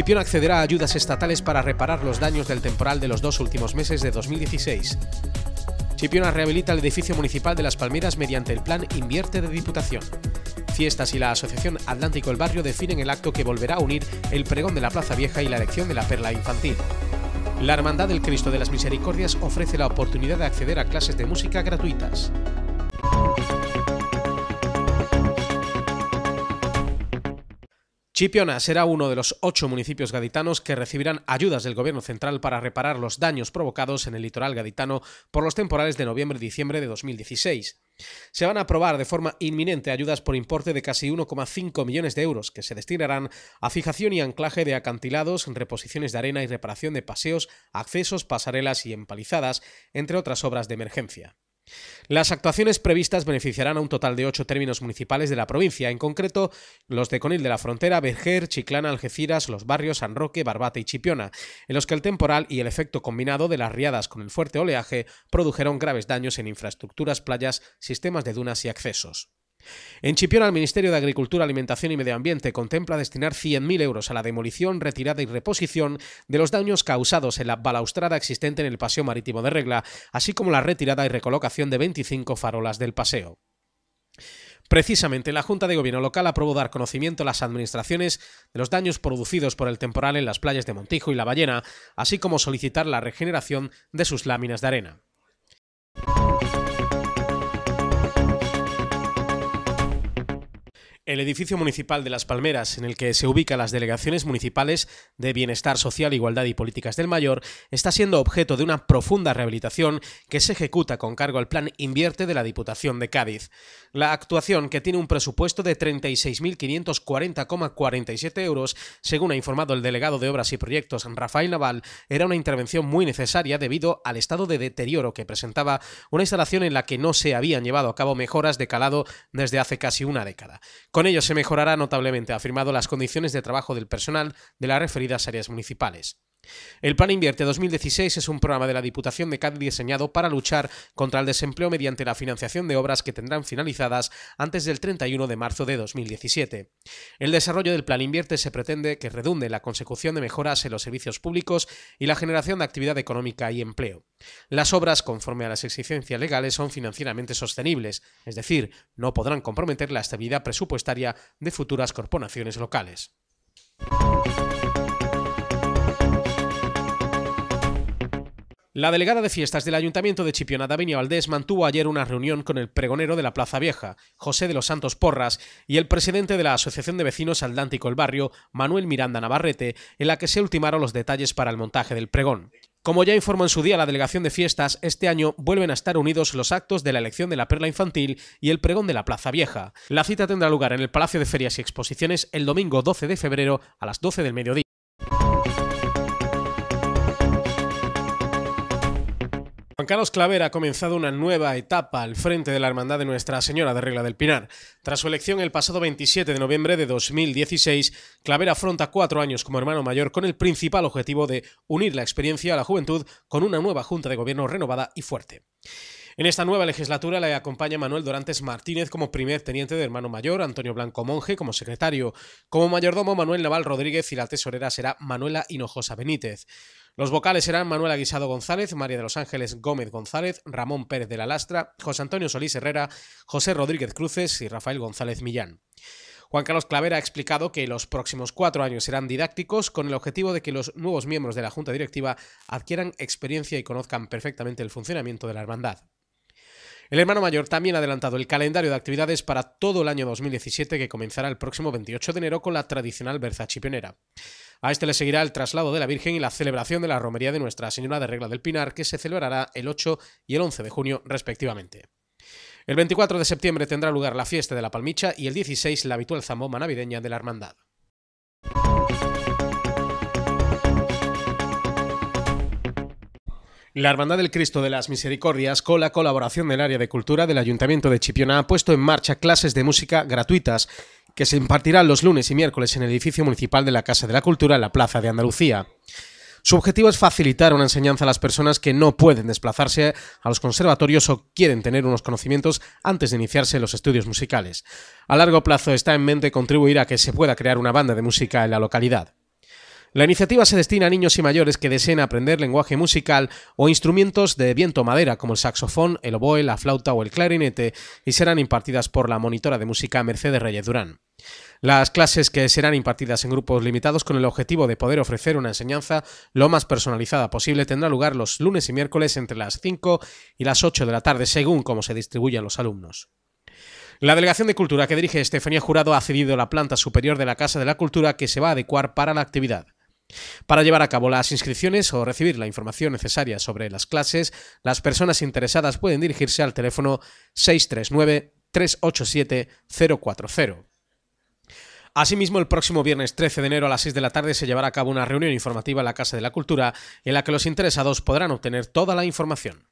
Chipiona accederá a ayudas estatales para reparar los daños del temporal de los dos últimos meses de 2016. Chipiona rehabilita el edificio municipal de Las Palmeras mediante el plan Invierte de Diputación. Fiestas y la Asociación Atlántico El Barrio definen el acto que volverá a unir el pregón de la Plaza Vieja y la elección de la Perla Infantil. La Hermandad del Cristo de las Misericordias ofrece la oportunidad de acceder a clases de música gratuitas. Chipiona será uno de los ocho municipios gaditanos que recibirán ayudas del Gobierno central para reparar los daños provocados en el litoral gaditano por los temporales de noviembre diciembre de 2016. Se van a aprobar de forma inminente ayudas por importe de casi 1,5 millones de euros que se destinarán a fijación y anclaje de acantilados, reposiciones de arena y reparación de paseos, accesos, pasarelas y empalizadas, entre otras obras de emergencia. Las actuaciones previstas beneficiarán a un total de ocho términos municipales de la provincia, en concreto los de Conil de la Frontera, Berger, Chiclana, Algeciras, los barrios San Roque, Barbate y Chipiona, en los que el temporal y el efecto combinado de las riadas con el fuerte oleaje produjeron graves daños en infraestructuras, playas, sistemas de dunas y accesos. En Chipiona, el Ministerio de Agricultura, Alimentación y Medio Ambiente contempla destinar 100.000 euros a la demolición, retirada y reposición de los daños causados en la balaustrada existente en el Paseo Marítimo de Regla, así como la retirada y recolocación de 25 farolas del paseo. Precisamente, la Junta de Gobierno local aprobó dar conocimiento a las administraciones de los daños producidos por el temporal en las playas de Montijo y La Ballena, así como solicitar la regeneración de sus láminas de arena. El edificio municipal de Las Palmeras, en el que se ubican las delegaciones municipales de Bienestar Social, Igualdad y Políticas del Mayor, está siendo objeto de una profunda rehabilitación que se ejecuta con cargo al Plan Invierte de la Diputación de Cádiz. La actuación, que tiene un presupuesto de 36.540,47 euros, según ha informado el delegado de Obras y Proyectos Rafael Naval, era una intervención muy necesaria debido al estado de deterioro que presentaba una instalación en la que no se habían llevado a cabo mejoras de calado desde hace casi una década. Con ello se mejorará notablemente, afirmado, las condiciones de trabajo del personal de las referidas áreas municipales. El Plan Invierte 2016 es un programa de la Diputación de Cádiz diseñado para luchar contra el desempleo mediante la financiación de obras que tendrán finalizadas antes del 31 de marzo de 2017. El desarrollo del Plan Invierte se pretende que redunde la consecución de mejoras en los servicios públicos y la generación de actividad económica y empleo. Las obras, conforme a las exigencias legales, son financieramente sostenibles, es decir, no podrán comprometer la estabilidad presupuestaria de futuras corporaciones locales. La delegada de fiestas del Ayuntamiento de Chipiona, Davinia Valdés, mantuvo ayer una reunión con el pregonero de la Plaza Vieja, José de los Santos Porras, y el presidente de la Asociación de Vecinos Atlántico El Barrio, Manuel Miranda Navarrete, en la que se ultimaron los detalles para el montaje del pregón. Como ya informó en su día la delegación de fiestas, este año vuelven a estar unidos los actos de la elección de la perla infantil y el pregón de la Plaza Vieja. La cita tendrá lugar en el Palacio de Ferias y Exposiciones el domingo 12 de febrero a las 12 del mediodía. Juan Carlos Claver ha comenzado una nueva etapa al frente de la Hermandad de Nuestra Señora de Regla del Pinar. Tras su elección el pasado 27 de noviembre de 2016, Claver afronta cuatro años como hermano mayor con el principal objetivo de unir la experiencia a la juventud con una nueva Junta de Gobierno renovada y fuerte. En esta nueva legislatura le acompaña Manuel Dorantes Martínez como primer teniente de hermano mayor, Antonio Blanco Monje como secretario, como mayordomo Manuel Naval Rodríguez y la tesorera será Manuela Hinojosa Benítez. Los vocales eran Manuel Aguisado González, María de los Ángeles Gómez González, Ramón Pérez de la Lastra, José Antonio Solís Herrera, José Rodríguez Cruces y Rafael González Millán. Juan Carlos Clavera ha explicado que los próximos cuatro años serán didácticos con el objetivo de que los nuevos miembros de la Junta Directiva adquieran experiencia y conozcan perfectamente el funcionamiento de la hermandad. El hermano mayor también ha adelantado el calendario de actividades para todo el año 2017 que comenzará el próximo 28 de enero con la tradicional berza chipionera. A este le seguirá el traslado de la Virgen y la celebración de la romería de Nuestra Señora de Regla del Pinar, que se celebrará el 8 y el 11 de junio respectivamente. El 24 de septiembre tendrá lugar la fiesta de la Palmicha y el 16 la habitual zambomba navideña de la Hermandad. La Hermandad del Cristo de las Misericordias, con la colaboración del área de cultura del Ayuntamiento de Chipiona, ha puesto en marcha clases de música gratuitas que se impartirá los lunes y miércoles en el edificio municipal de la Casa de la Cultura en la Plaza de Andalucía. Su objetivo es facilitar una enseñanza a las personas que no pueden desplazarse a los conservatorios o quieren tener unos conocimientos antes de iniciarse los estudios musicales. A largo plazo está en mente contribuir a que se pueda crear una banda de música en la localidad. La iniciativa se destina a niños y mayores que deseen aprender lenguaje musical o instrumentos de viento madera como el saxofón, el oboe, la flauta o el clarinete y serán impartidas por la monitora de música Mercedes Reyes Durán. Las clases que serán impartidas en grupos limitados con el objetivo de poder ofrecer una enseñanza lo más personalizada posible tendrá lugar los lunes y miércoles entre las 5 y las 8 de la tarde según cómo se distribuyan los alumnos. La Delegación de Cultura que dirige Estefanía Jurado ha cedido la planta superior de la Casa de la Cultura que se va a adecuar para la actividad. Para llevar a cabo las inscripciones o recibir la información necesaria sobre las clases, las personas interesadas pueden dirigirse al teléfono 639-387-040. Asimismo, el próximo viernes 13 de enero a las 6 de la tarde se llevará a cabo una reunión informativa en la Casa de la Cultura en la que los interesados podrán obtener toda la información.